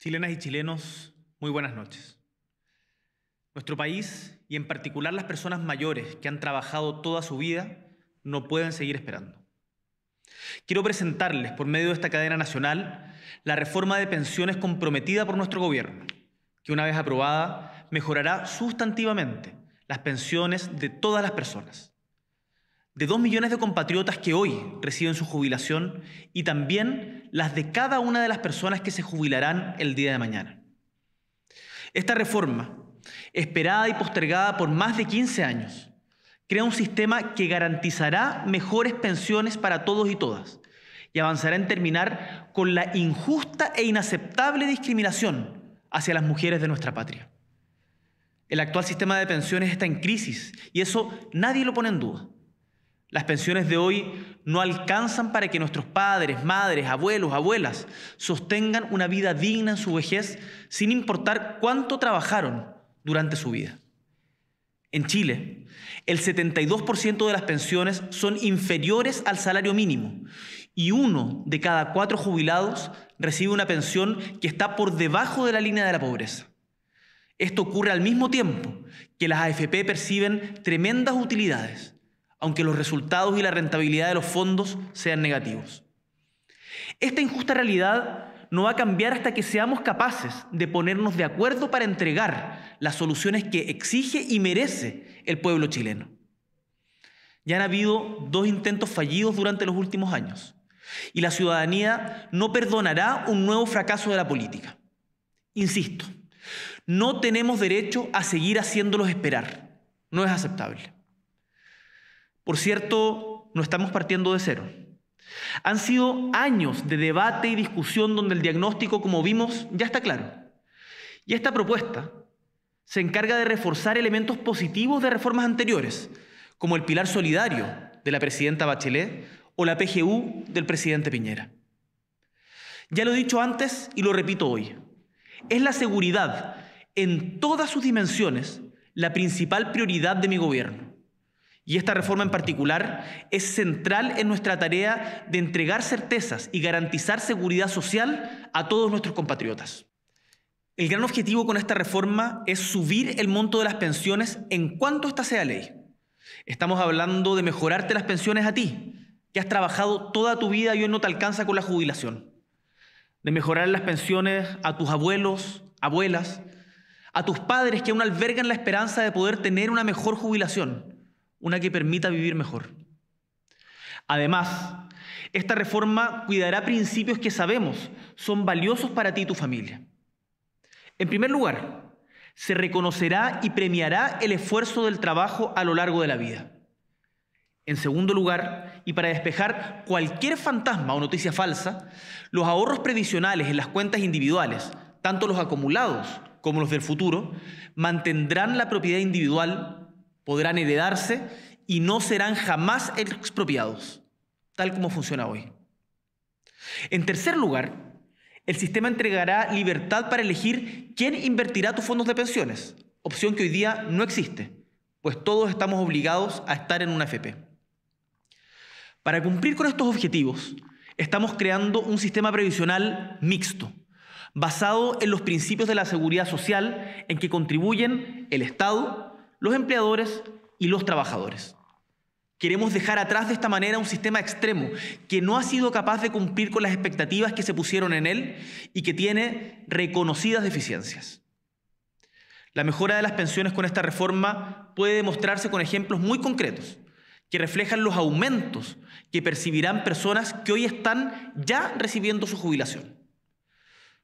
Chilenas y chilenos, muy buenas noches. Nuestro país, y en particular las personas mayores que han trabajado toda su vida, no pueden seguir esperando. Quiero presentarles, por medio de esta cadena nacional, la reforma de pensiones comprometida por nuestro gobierno, que una vez aprobada, mejorará sustantivamente las pensiones de todas las personas de dos millones de compatriotas que hoy reciben su jubilación y también las de cada una de las personas que se jubilarán el día de mañana. Esta reforma, esperada y postergada por más de 15 años, crea un sistema que garantizará mejores pensiones para todos y todas y avanzará en terminar con la injusta e inaceptable discriminación hacia las mujeres de nuestra patria. El actual sistema de pensiones está en crisis y eso nadie lo pone en duda. Las pensiones de hoy no alcanzan para que nuestros padres, madres, abuelos, abuelas sostengan una vida digna en su vejez sin importar cuánto trabajaron durante su vida. En Chile, el 72% de las pensiones son inferiores al salario mínimo y uno de cada cuatro jubilados recibe una pensión que está por debajo de la línea de la pobreza. Esto ocurre al mismo tiempo que las AFP perciben tremendas utilidades aunque los resultados y la rentabilidad de los fondos sean negativos. Esta injusta realidad no va a cambiar hasta que seamos capaces de ponernos de acuerdo para entregar las soluciones que exige y merece el pueblo chileno. Ya han habido dos intentos fallidos durante los últimos años y la ciudadanía no perdonará un nuevo fracaso de la política. Insisto, no tenemos derecho a seguir haciéndolos esperar. No es aceptable. Por cierto, no estamos partiendo de cero. Han sido años de debate y discusión donde el diagnóstico, como vimos, ya está claro. Y esta propuesta se encarga de reforzar elementos positivos de reformas anteriores, como el pilar solidario de la presidenta Bachelet o la PGU del presidente Piñera. Ya lo he dicho antes y lo repito hoy. Es la seguridad en todas sus dimensiones la principal prioridad de mi gobierno. Y esta reforma en particular es central en nuestra tarea de entregar certezas y garantizar seguridad social a todos nuestros compatriotas. El gran objetivo con esta reforma es subir el monto de las pensiones en cuanto esta sea ley. Estamos hablando de mejorarte las pensiones a ti, que has trabajado toda tu vida y hoy no te alcanza con la jubilación. De mejorar las pensiones a tus abuelos, abuelas, a tus padres que aún albergan la esperanza de poder tener una mejor jubilación una que permita vivir mejor. Además, esta reforma cuidará principios que sabemos son valiosos para ti y tu familia. En primer lugar, se reconocerá y premiará el esfuerzo del trabajo a lo largo de la vida. En segundo lugar, y para despejar cualquier fantasma o noticia falsa, los ahorros previsionales en las cuentas individuales, tanto los acumulados como los del futuro, mantendrán la propiedad individual podrán heredarse y no serán jamás expropiados, tal como funciona hoy. En tercer lugar, el sistema entregará libertad para elegir quién invertirá tus fondos de pensiones, opción que hoy día no existe, pues todos estamos obligados a estar en una FP. Para cumplir con estos objetivos, estamos creando un sistema previsional mixto, basado en los principios de la seguridad social en que contribuyen el Estado, los empleadores y los trabajadores. Queremos dejar atrás de esta manera un sistema extremo que no ha sido capaz de cumplir con las expectativas que se pusieron en él y que tiene reconocidas deficiencias. La mejora de las pensiones con esta reforma puede demostrarse con ejemplos muy concretos que reflejan los aumentos que percibirán personas que hoy están ya recibiendo su jubilación.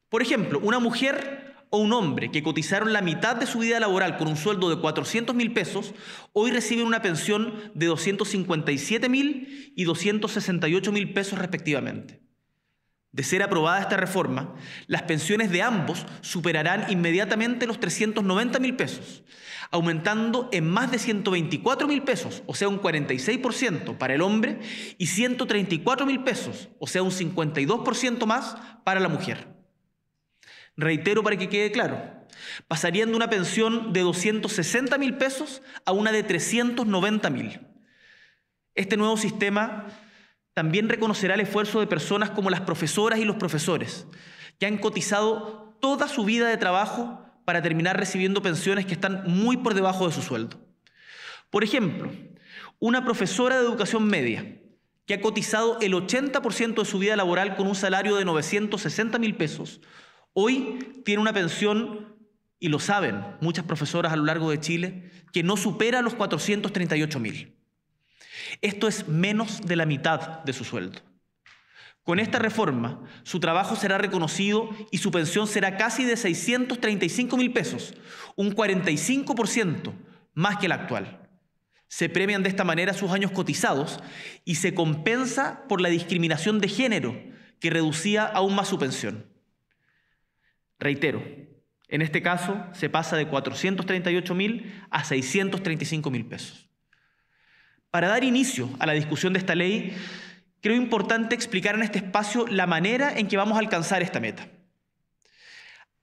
Por ejemplo, una mujer un hombre que cotizaron la mitad de su vida laboral con un sueldo de 400 mil pesos, hoy reciben una pensión de 257 mil y 268 mil pesos respectivamente. De ser aprobada esta reforma, las pensiones de ambos superarán inmediatamente los 390 mil pesos, aumentando en más de 124 mil pesos, o sea un 46% para el hombre, y 134 mil pesos, o sea un 52% más para la mujer. Reitero para que quede claro, pasarían de una pensión de 260 mil pesos a una de 390 mil. Este nuevo sistema también reconocerá el esfuerzo de personas como las profesoras y los profesores, que han cotizado toda su vida de trabajo para terminar recibiendo pensiones que están muy por debajo de su sueldo. Por ejemplo, una profesora de educación media que ha cotizado el 80% de su vida laboral con un salario de 960 mil pesos, Hoy tiene una pensión, y lo saben muchas profesoras a lo largo de Chile, que no supera los 438 mil. Esto es menos de la mitad de su sueldo. Con esta reforma, su trabajo será reconocido y su pensión será casi de 635 mil pesos, un 45% más que la actual. Se premian de esta manera sus años cotizados y se compensa por la discriminación de género que reducía aún más su pensión. Reitero, en este caso se pasa de 438 mil a 635 mil pesos. Para dar inicio a la discusión de esta ley, creo importante explicar en este espacio la manera en que vamos a alcanzar esta meta.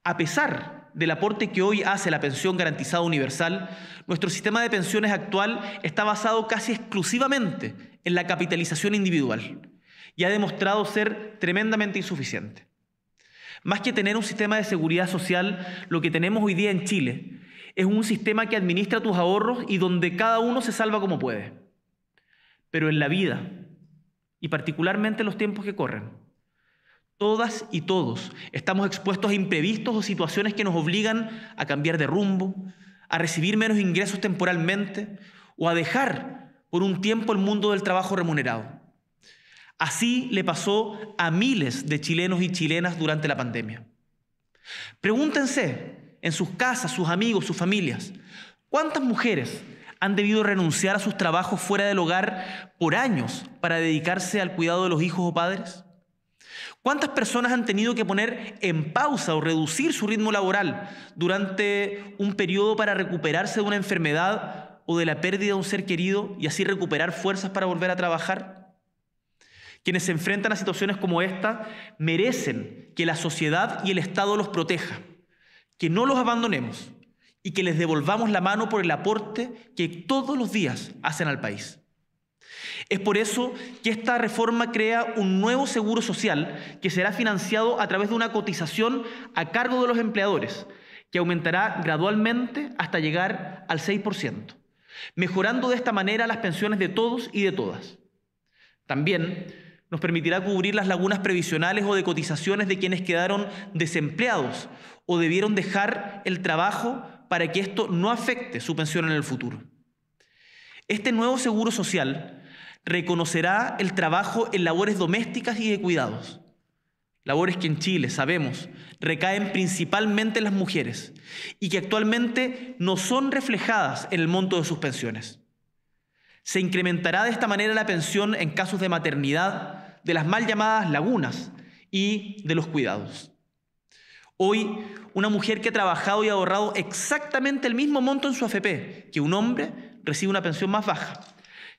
A pesar del aporte que hoy hace la pensión garantizada universal, nuestro sistema de pensiones actual está basado casi exclusivamente en la capitalización individual y ha demostrado ser tremendamente insuficiente. Más que tener un sistema de seguridad social, lo que tenemos hoy día en Chile es un sistema que administra tus ahorros y donde cada uno se salva como puede. Pero en la vida, y particularmente en los tiempos que corren, todas y todos estamos expuestos a imprevistos o situaciones que nos obligan a cambiar de rumbo, a recibir menos ingresos temporalmente o a dejar por un tiempo el mundo del trabajo remunerado. Así le pasó a miles de chilenos y chilenas durante la pandemia. Pregúntense en sus casas, sus amigos, sus familias, ¿cuántas mujeres han debido renunciar a sus trabajos fuera del hogar por años para dedicarse al cuidado de los hijos o padres? ¿Cuántas personas han tenido que poner en pausa o reducir su ritmo laboral durante un periodo para recuperarse de una enfermedad o de la pérdida de un ser querido y así recuperar fuerzas para volver a trabajar? Quienes se enfrentan a situaciones como esta merecen que la sociedad y el Estado los proteja, que no los abandonemos y que les devolvamos la mano por el aporte que todos los días hacen al país. Es por eso que esta reforma crea un nuevo seguro social que será financiado a través de una cotización a cargo de los empleadores, que aumentará gradualmente hasta llegar al 6%, mejorando de esta manera las pensiones de todos y de todas. También nos permitirá cubrir las lagunas previsionales o de cotizaciones de quienes quedaron desempleados o debieron dejar el trabajo para que esto no afecte su pensión en el futuro. Este nuevo seguro social reconocerá el trabajo en labores domésticas y de cuidados, labores que en Chile, sabemos, recaen principalmente en las mujeres y que actualmente no son reflejadas en el monto de sus pensiones. Se incrementará de esta manera la pensión en casos de maternidad, de las mal llamadas lagunas y de los cuidados. Hoy, una mujer que ha trabajado y ahorrado exactamente el mismo monto en su AFP que un hombre recibe una pensión más baja,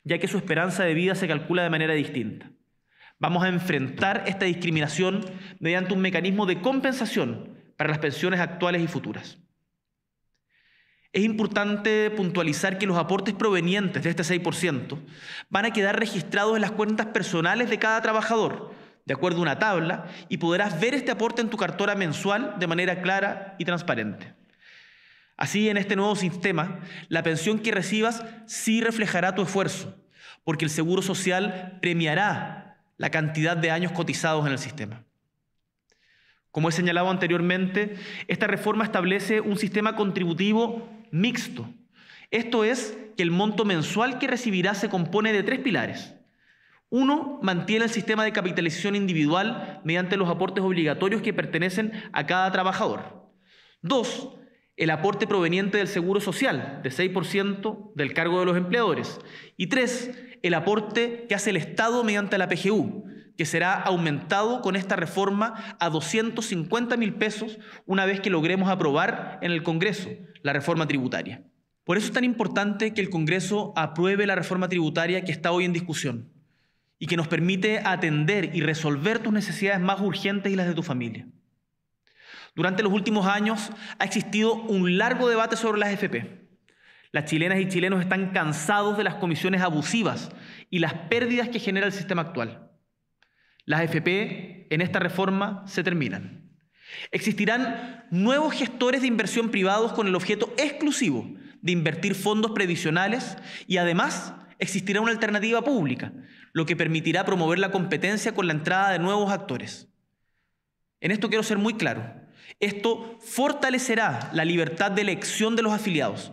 ya que su esperanza de vida se calcula de manera distinta. Vamos a enfrentar esta discriminación mediante un mecanismo de compensación para las pensiones actuales y futuras. Es importante puntualizar que los aportes provenientes de este 6% van a quedar registrados en las cuentas personales de cada trabajador, de acuerdo a una tabla, y podrás ver este aporte en tu cartera mensual de manera clara y transparente. Así, en este nuevo sistema, la pensión que recibas sí reflejará tu esfuerzo, porque el Seguro Social premiará la cantidad de años cotizados en el sistema. Como he señalado anteriormente, esta reforma establece un sistema contributivo mixto. Esto es que el monto mensual que recibirá se compone de tres pilares. Uno, mantiene el sistema de capitalización individual mediante los aportes obligatorios que pertenecen a cada trabajador. Dos, el aporte proveniente del seguro social, de 6% del cargo de los empleadores. Y tres, el aporte que hace el Estado mediante la PGU, que será aumentado con esta reforma a 250 mil pesos una vez que logremos aprobar en el Congreso la reforma tributaria. Por eso es tan importante que el Congreso apruebe la reforma tributaria que está hoy en discusión y que nos permite atender y resolver tus necesidades más urgentes y las de tu familia. Durante los últimos años ha existido un largo debate sobre las FP. Las chilenas y chilenos están cansados de las comisiones abusivas y las pérdidas que genera el sistema actual. Las FP en esta reforma se terminan. Existirán nuevos gestores de inversión privados con el objeto exclusivo de invertir fondos previsionales y además existirá una alternativa pública, lo que permitirá promover la competencia con la entrada de nuevos actores. En esto quiero ser muy claro. Esto fortalecerá la libertad de elección de los afiliados.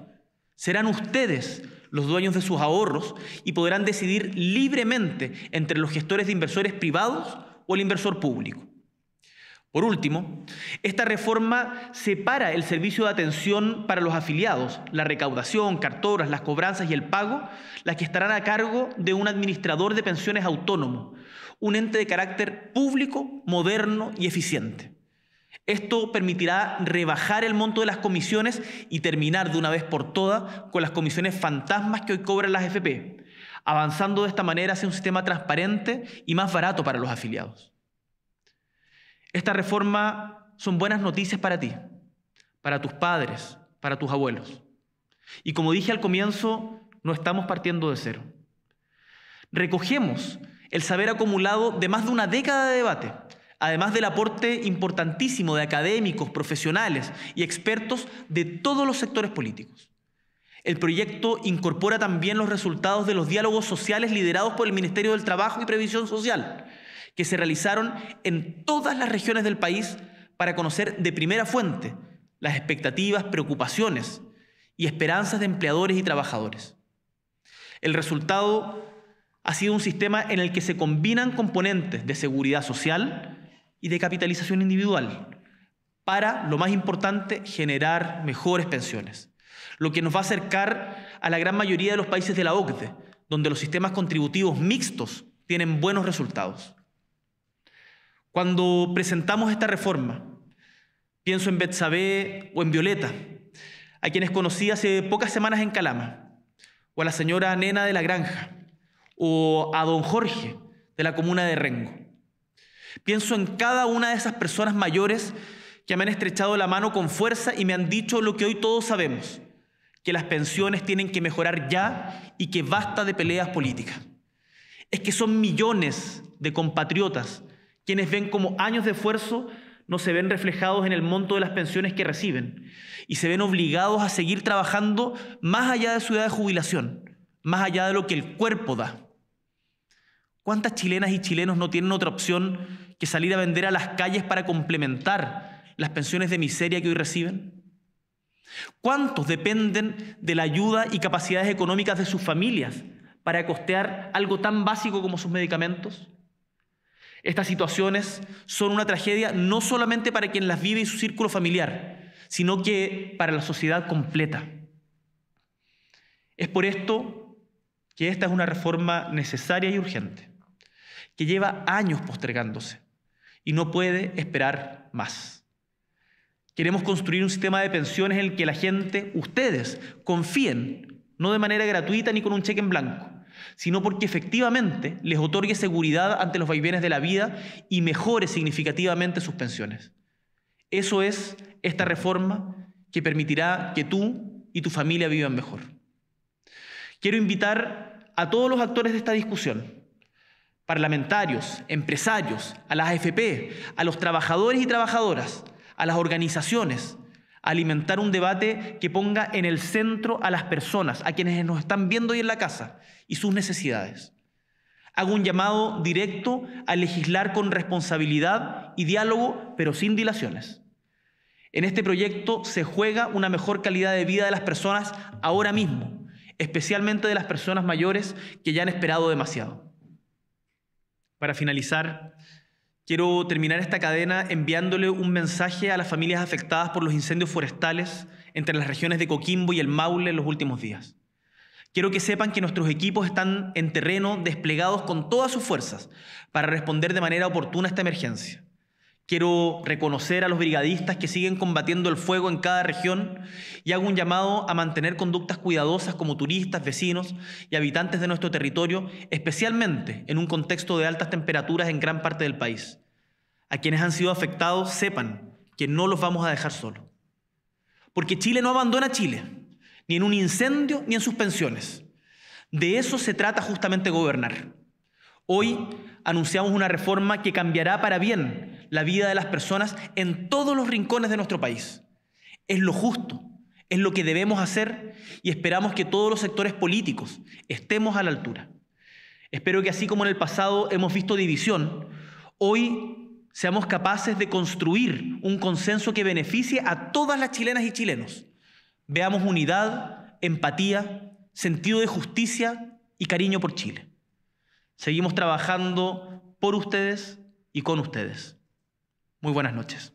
Serán ustedes los dueños de sus ahorros y podrán decidir libremente entre los gestores de inversores privados o el inversor público. Por último, esta reforma separa el servicio de atención para los afiliados, la recaudación, cartoras, las cobranzas y el pago, las que estarán a cargo de un administrador de pensiones autónomo, un ente de carácter público, moderno y eficiente. Esto permitirá rebajar el monto de las comisiones y terminar de una vez por todas con las comisiones fantasmas que hoy cobran las FP, avanzando de esta manera hacia un sistema transparente y más barato para los afiliados. Esta reforma son buenas noticias para ti, para tus padres, para tus abuelos. Y como dije al comienzo, no estamos partiendo de cero. Recogemos el saber acumulado de más de una década de debate además del aporte importantísimo de académicos, profesionales y expertos de todos los sectores políticos. El proyecto incorpora también los resultados de los diálogos sociales liderados por el Ministerio del Trabajo y Previsión Social, que se realizaron en todas las regiones del país para conocer de primera fuente las expectativas, preocupaciones y esperanzas de empleadores y trabajadores. El resultado ha sido un sistema en el que se combinan componentes de seguridad social, y de capitalización individual para, lo más importante, generar mejores pensiones, lo que nos va a acercar a la gran mayoría de los países de la OCDE, donde los sistemas contributivos mixtos tienen buenos resultados. Cuando presentamos esta reforma, pienso en Betsabé o en Violeta, a quienes conocí hace pocas semanas en Calama, o a la señora Nena de la Granja, o a don Jorge de la comuna de Rengo. Pienso en cada una de esas personas mayores que me han estrechado la mano con fuerza y me han dicho lo que hoy todos sabemos, que las pensiones tienen que mejorar ya y que basta de peleas políticas. Es que son millones de compatriotas quienes ven como años de esfuerzo no se ven reflejados en el monto de las pensiones que reciben y se ven obligados a seguir trabajando más allá de su edad de jubilación, más allá de lo que el cuerpo da. ¿Cuántas chilenas y chilenos no tienen otra opción que salir a vender a las calles para complementar las pensiones de miseria que hoy reciben? ¿Cuántos dependen de la ayuda y capacidades económicas de sus familias para costear algo tan básico como sus medicamentos? Estas situaciones son una tragedia no solamente para quien las vive y su círculo familiar, sino que para la sociedad completa. Es por esto que esta es una reforma necesaria y urgente que lleva años postergándose y no puede esperar más. Queremos construir un sistema de pensiones en el que la gente, ustedes, confíen, no de manera gratuita ni con un cheque en blanco, sino porque efectivamente les otorgue seguridad ante los vaivenes de la vida y mejore significativamente sus pensiones. Eso es esta reforma que permitirá que tú y tu familia vivan mejor. Quiero invitar a todos los actores de esta discusión parlamentarios, empresarios, a las AFP, a los trabajadores y trabajadoras, a las organizaciones, alimentar un debate que ponga en el centro a las personas, a quienes nos están viendo hoy en la casa y sus necesidades. Hago un llamado directo a legislar con responsabilidad y diálogo, pero sin dilaciones. En este proyecto se juega una mejor calidad de vida de las personas ahora mismo, especialmente de las personas mayores que ya han esperado demasiado. Para finalizar, quiero terminar esta cadena enviándole un mensaje a las familias afectadas por los incendios forestales entre las regiones de Coquimbo y el Maule en los últimos días. Quiero que sepan que nuestros equipos están en terreno desplegados con todas sus fuerzas para responder de manera oportuna a esta emergencia. Quiero reconocer a los brigadistas que siguen combatiendo el fuego en cada región y hago un llamado a mantener conductas cuidadosas como turistas, vecinos y habitantes de nuestro territorio, especialmente en un contexto de altas temperaturas en gran parte del país. A quienes han sido afectados sepan que no los vamos a dejar solos. Porque Chile no abandona Chile, ni en un incendio ni en sus pensiones. De eso se trata justamente gobernar. Hoy anunciamos una reforma que cambiará para bien la vida de las personas en todos los rincones de nuestro país. Es lo justo, es lo que debemos hacer y esperamos que todos los sectores políticos estemos a la altura. Espero que así como en el pasado hemos visto división, hoy seamos capaces de construir un consenso que beneficie a todas las chilenas y chilenos. Veamos unidad, empatía, sentido de justicia y cariño por Chile. Seguimos trabajando por ustedes y con ustedes. Muy buenas noches.